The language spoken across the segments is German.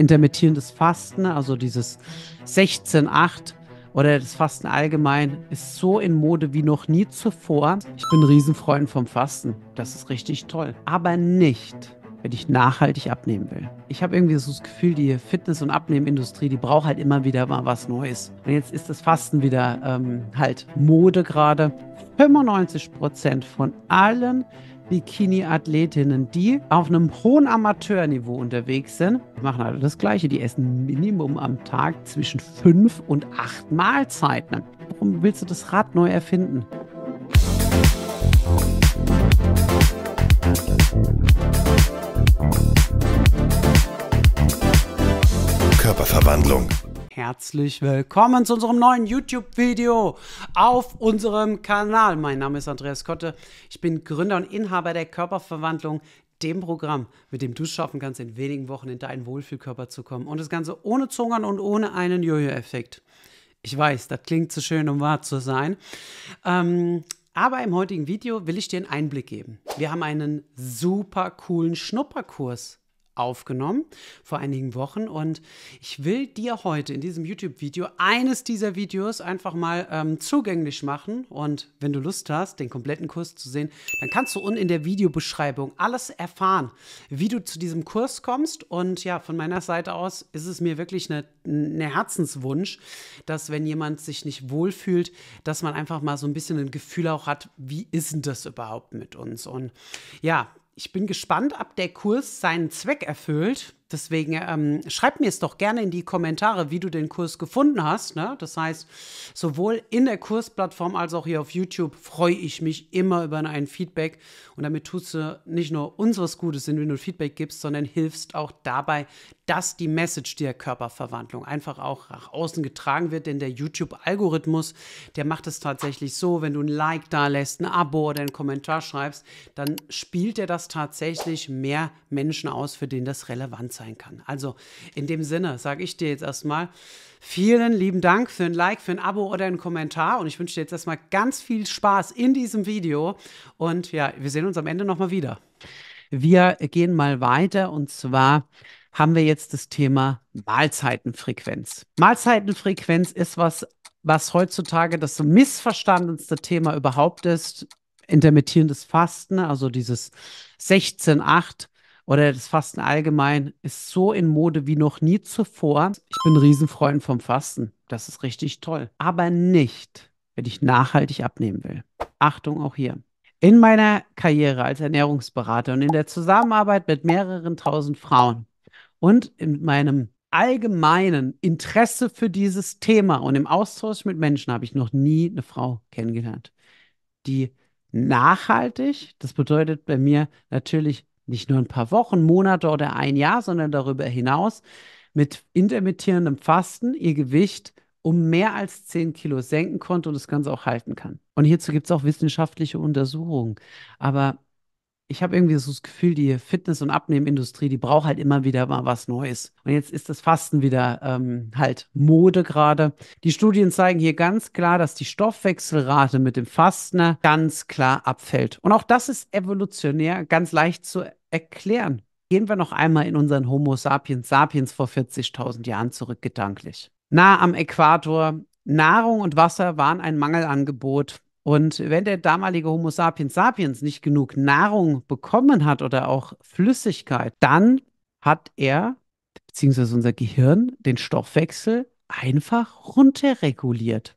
intermittierendes Fasten, also dieses 16-8 oder das Fasten allgemein, ist so in Mode wie noch nie zuvor. Ich bin ein Riesenfreund vom Fasten. Das ist richtig toll. Aber nicht wenn ich nachhaltig abnehmen will. Ich habe irgendwie so das Gefühl, die Fitness- und Abnehmindustrie, die braucht halt immer wieder mal was Neues. Und jetzt ist das Fasten wieder ähm, halt Mode gerade. 95 Prozent von allen Bikini-Athletinnen, die auf einem hohen Amateurniveau unterwegs sind, machen alle das Gleiche. Die essen Minimum am Tag zwischen fünf und acht Mahlzeiten. Warum willst du das Rad neu erfinden? Körperverwandlung herzlich willkommen zu unserem neuen YouTube-Video auf unserem Kanal. Mein Name ist Andreas Kotte, ich bin Gründer und Inhaber der Körperverwandlung, dem Programm, mit dem du es schaffen kannst, in wenigen Wochen in deinen Wohlfühlkörper zu kommen. Und das Ganze ohne Zungern und ohne einen Jojo-Effekt. Ich weiß, das klingt zu schön, um wahr zu sein. Ähm, aber im heutigen Video will ich dir einen Einblick geben. Wir haben einen super coolen Schnupperkurs aufgenommen vor einigen Wochen und ich will dir heute in diesem YouTube-Video eines dieser Videos einfach mal ähm, zugänglich machen und wenn du Lust hast, den kompletten Kurs zu sehen, dann kannst du unten in der Videobeschreibung alles erfahren, wie du zu diesem Kurs kommst und ja, von meiner Seite aus ist es mir wirklich ein Herzenswunsch, dass wenn jemand sich nicht wohlfühlt, dass man einfach mal so ein bisschen ein Gefühl auch hat, wie ist denn das überhaupt mit uns und ja, ich bin gespannt, ob der Kurs seinen Zweck erfüllt. Deswegen ähm, schreib mir es doch gerne in die Kommentare, wie du den Kurs gefunden hast. Ne? Das heißt, sowohl in der Kursplattform als auch hier auf YouTube freue ich mich immer über ein Feedback. Und damit tust du nicht nur unseres Gutes, wenn du Feedback gibst, sondern hilfst auch dabei, dass die Message der Körperverwandlung einfach auch nach außen getragen wird, denn der YouTube-Algorithmus, der macht es tatsächlich so, wenn du ein Like da lässt, ein Abo oder einen Kommentar schreibst, dann spielt er das tatsächlich mehr Menschen aus, für denen das relevant sein kann. Also in dem Sinne sage ich dir jetzt erstmal vielen lieben Dank für ein Like, für ein Abo oder einen Kommentar und ich wünsche dir jetzt erstmal ganz viel Spaß in diesem Video und ja, wir sehen uns am Ende nochmal wieder. Wir gehen mal weiter und zwar haben wir jetzt das Thema Mahlzeitenfrequenz. Mahlzeitenfrequenz ist was, was heutzutage das missverstandenste Thema überhaupt ist. Intermittierendes Fasten, also dieses 16-8 oder das Fasten allgemein ist so in Mode wie noch nie zuvor. Ich bin ein Riesenfreund vom Fasten. Das ist richtig toll. Aber nicht, wenn ich nachhaltig abnehmen will. Achtung auch hier. In meiner Karriere als Ernährungsberater und in der Zusammenarbeit mit mehreren tausend Frauen und in meinem allgemeinen Interesse für dieses Thema und im Austausch mit Menschen habe ich noch nie eine Frau kennengelernt, die nachhaltig, das bedeutet bei mir natürlich nicht nur ein paar Wochen, Monate oder ein Jahr, sondern darüber hinaus mit intermittierendem Fasten ihr Gewicht um mehr als 10 Kilo senken konnte und das Ganze auch halten kann. Und hierzu gibt es auch wissenschaftliche Untersuchungen. Aber ich habe irgendwie so das Gefühl, die Fitness- und Abnehmindustrie, die braucht halt immer wieder mal was Neues. Und jetzt ist das Fasten wieder ähm, halt Mode gerade. Die Studien zeigen hier ganz klar, dass die Stoffwechselrate mit dem Fasten ganz klar abfällt. Und auch das ist evolutionär ganz leicht zu erklären. Gehen wir noch einmal in unseren Homo sapiens sapiens vor 40.000 Jahren zurück gedanklich. Nah am Äquator, Nahrung und Wasser waren ein Mangelangebot. Und wenn der damalige Homo sapiens sapiens nicht genug Nahrung bekommen hat oder auch Flüssigkeit, dann hat er, beziehungsweise unser Gehirn, den Stoffwechsel einfach runterreguliert.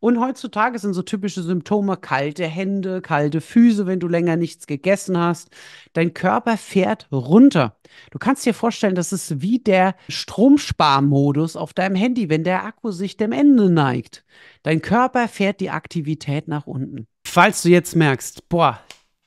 Und heutzutage sind so typische Symptome kalte Hände, kalte Füße, wenn du länger nichts gegessen hast. Dein Körper fährt runter. Du kannst dir vorstellen, das ist wie der Stromsparmodus auf deinem Handy, wenn der Akku sich dem Ende neigt. Dein Körper fährt die Aktivität nach unten. Falls du jetzt merkst, boah,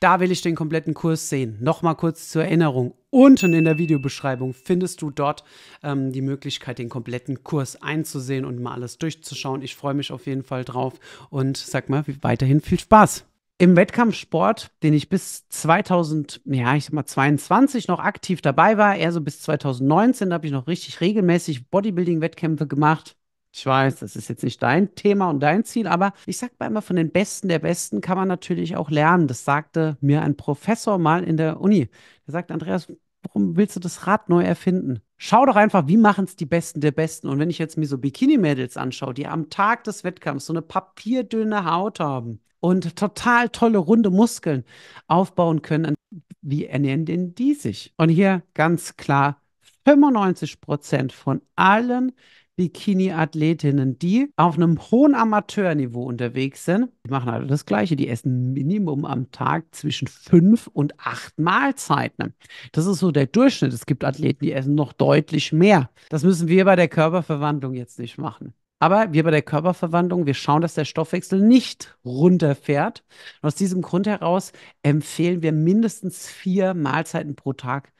da will ich den kompletten Kurs sehen. Nochmal kurz zur Erinnerung. Unten in der Videobeschreibung findest du dort ähm, die Möglichkeit, den kompletten Kurs einzusehen und mal alles durchzuschauen. Ich freue mich auf jeden Fall drauf und sag mal weiterhin viel Spaß. Im Wettkampfsport, den ich bis 2000, ja, ich sag mal 22 noch aktiv dabei war, eher so bis 2019, da habe ich noch richtig regelmäßig Bodybuilding-Wettkämpfe gemacht ich weiß, das ist jetzt nicht dein Thema und dein Ziel, aber ich sag mal immer, von den Besten der Besten kann man natürlich auch lernen. Das sagte mir ein Professor mal in der Uni. Er sagt, Andreas, warum willst du das Rad neu erfinden? Schau doch einfach, wie machen es die Besten der Besten. Und wenn ich jetzt mir so Bikini-Mädels anschaue, die am Tag des Wettkampfs so eine papierdünne Haut haben und total tolle runde Muskeln aufbauen können, wie ernähren denn die sich? Und hier ganz klar, 95 Prozent von allen Bikini-Athletinnen, die auf einem hohen Amateurniveau unterwegs sind. Die machen alle das Gleiche. Die essen Minimum am Tag zwischen fünf und acht Mahlzeiten. Das ist so der Durchschnitt. Es gibt Athleten, die essen noch deutlich mehr. Das müssen wir bei der Körperverwandlung jetzt nicht machen. Aber wir bei der Körperverwandlung, wir schauen, dass der Stoffwechsel nicht runterfährt. Und aus diesem Grund heraus empfehlen wir mindestens vier Mahlzeiten pro Tag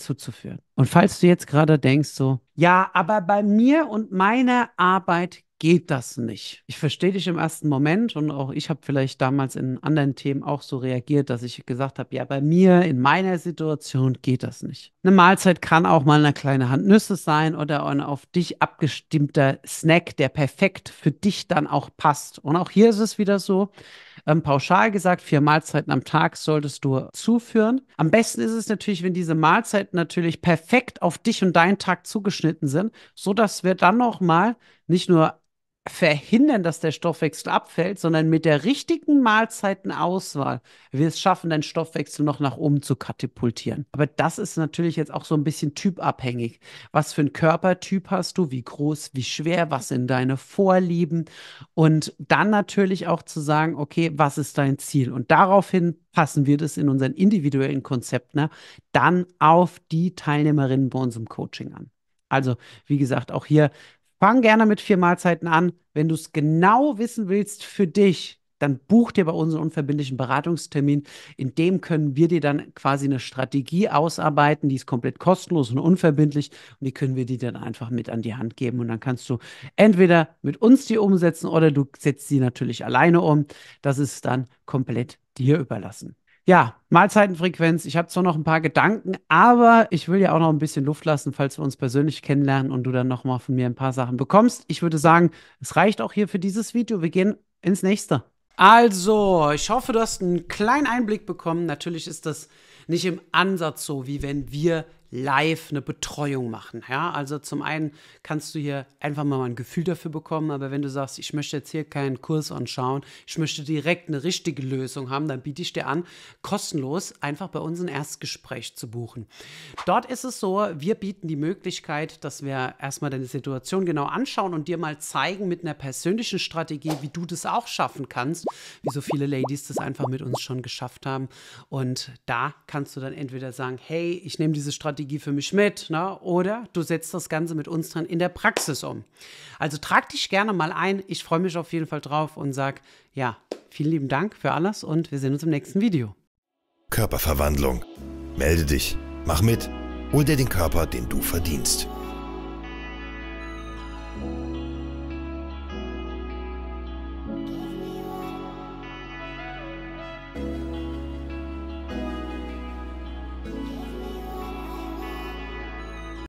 zuzuführen. Und falls du jetzt gerade denkst so, ja, aber bei mir und meiner Arbeit geht das nicht. Ich verstehe dich im ersten Moment und auch ich habe vielleicht damals in anderen Themen auch so reagiert, dass ich gesagt habe, ja, bei mir in meiner Situation geht das nicht. Eine Mahlzeit kann auch mal eine kleine Hand Nüsse sein oder ein auf dich abgestimmter Snack, der perfekt für dich dann auch passt. Und auch hier ist es wieder so, ähm, pauschal gesagt, vier Mahlzeiten am Tag solltest du zuführen. Am besten ist es natürlich, wenn diese Mahlzeiten natürlich perfekt auf dich und deinen Tag zugeschnitten sind, so dass wir dann nochmal nicht nur verhindern, dass der Stoffwechsel abfällt, sondern mit der richtigen Mahlzeitenauswahl wir es schaffen, deinen Stoffwechsel noch nach oben zu katapultieren. Aber das ist natürlich jetzt auch so ein bisschen typabhängig. Was für einen Körpertyp hast du, wie groß, wie schwer, was sind deine Vorlieben und dann natürlich auch zu sagen, okay, was ist dein Ziel? Und daraufhin passen wir das in unseren individuellen Konzepten ne, dann auf die Teilnehmerinnen bei uns im Coaching an. Also, wie gesagt, auch hier Fang gerne mit vier Mahlzeiten an. Wenn du es genau wissen willst für dich, dann buch dir bei uns einen unverbindlichen Beratungstermin. In dem können wir dir dann quasi eine Strategie ausarbeiten, die ist komplett kostenlos und unverbindlich und die können wir dir dann einfach mit an die Hand geben und dann kannst du entweder mit uns die umsetzen oder du setzt sie natürlich alleine um. Das ist dann komplett dir überlassen ja, Mahlzeitenfrequenz. Ich habe zwar noch ein paar Gedanken, aber ich will ja auch noch ein bisschen Luft lassen, falls wir uns persönlich kennenlernen und du dann nochmal von mir ein paar Sachen bekommst. Ich würde sagen, es reicht auch hier für dieses Video. Wir gehen ins nächste. Also, ich hoffe, du hast einen kleinen Einblick bekommen. Natürlich ist das nicht im Ansatz so, wie wenn wir live eine Betreuung machen. Ja? Also zum einen kannst du hier einfach mal ein Gefühl dafür bekommen, aber wenn du sagst, ich möchte jetzt hier keinen Kurs anschauen, ich möchte direkt eine richtige Lösung haben, dann biete ich dir an, kostenlos einfach bei uns ein Erstgespräch zu buchen. Dort ist es so, wir bieten die Möglichkeit, dass wir erstmal deine Situation genau anschauen und dir mal zeigen mit einer persönlichen Strategie, wie du das auch schaffen kannst, wie so viele Ladies das einfach mit uns schon geschafft haben. Und da kannst du dann entweder sagen, hey, ich nehme diese Strategie, Strategie für mich mit, ne? oder du setzt das Ganze mit uns dran in der Praxis um. Also trag dich gerne mal ein. Ich freue mich auf jeden Fall drauf und sag ja, vielen lieben Dank für alles und wir sehen uns im nächsten Video. Körperverwandlung. Melde dich, mach mit, hol dir den Körper, den du verdienst.